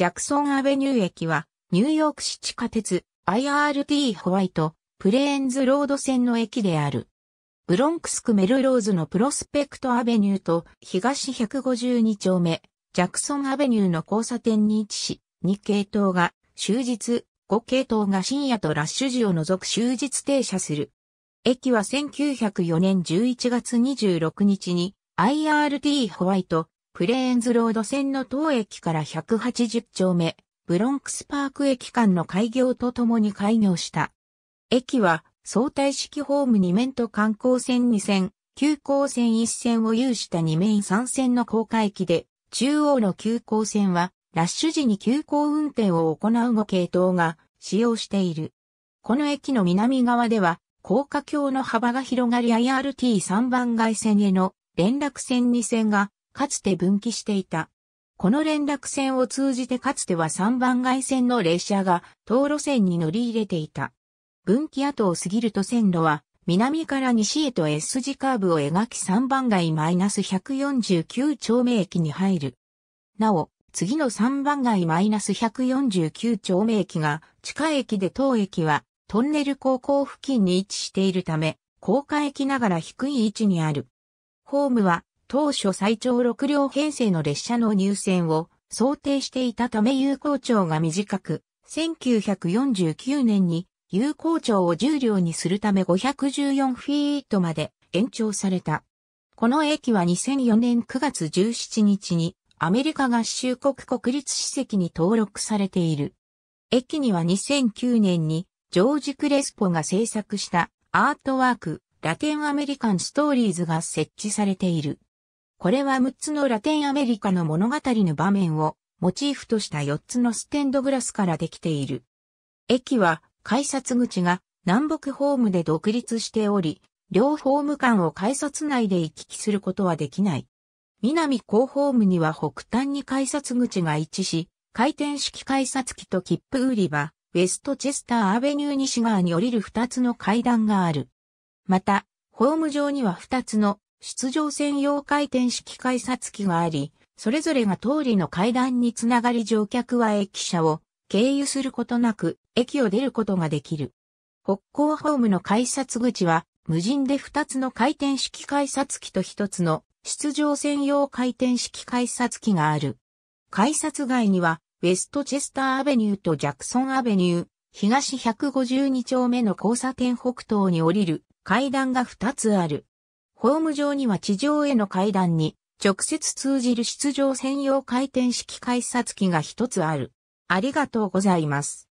ジャクソンアベニュー駅は、ニューヨーク市地下鉄 IRT ホワイト、プレーンズロード線の駅である。ブロンクスクメルローズのプロスペクトアベニューと東152丁目、ジャクソンアベニューの交差点に位置し、2系統が終日、5系統が深夜とラッシュ時を除く終日停車する。駅は1904年11月26日に IRT ホワイトプレーンズロード線の当駅から180丁目、ブロンクスパーク駅間の開業とともに開業した。駅は相対式ホーム2面と観光線2線、急行線1線を有した2面3線の高架駅で、中央の急行線はラッシュ時に急行運転を行う5系統が使用している。この駅の南側では、高架橋の幅が広がり IRT3 番街線への連絡線2線がかつて分岐していた。この連絡線を通じてかつては3番街線の列車が道路線に乗り入れていた。分岐跡を過ぎると線路は南から西へと S 字カーブを描き3番街 -149 丁目駅に入る。なお、次の3番街 -149 丁目駅が地下駅で当駅はトンネル高校付近に位置しているため、高架駅ながら低い位置にある。ホームは当初最長6両編成の列車の入線を想定していたため有効長が短く、1949年に有効長を10両にするため514フィートまで延長された。この駅は2004年9月17日にアメリカ合衆国国立史跡に登録されている。駅には2009年にジョージ・クレスポが制作したアートワークラテンアメリカンストーリーズが設置されている。これは6つのラテンアメリカの物語の場面をモチーフとした4つのステンドグラスからできている。駅は改札口が南北ホームで独立しており、両ホーム間を改札内で行き来することはできない。南高ホームには北端に改札口が位置し、回転式改札機と切符売り場、ウェストチェスターアベニュー西側に降りる2つの階段がある。また、ホーム上には2つの出場専用回転式改札機があり、それぞれが通りの階段につながり乗客は駅舎を経由することなく駅を出ることができる。北港ホームの改札口は無人で2つの回転式改札機と1つの出場専用回転式改札機がある。改札外にはウェストチェスターアベニューとジャクソンアベニュー、東152丁目の交差点北東に降りる階段が2つある。ホーム上には地上への階段に直接通じる出場専用回転式改札機が一つある。ありがとうございます。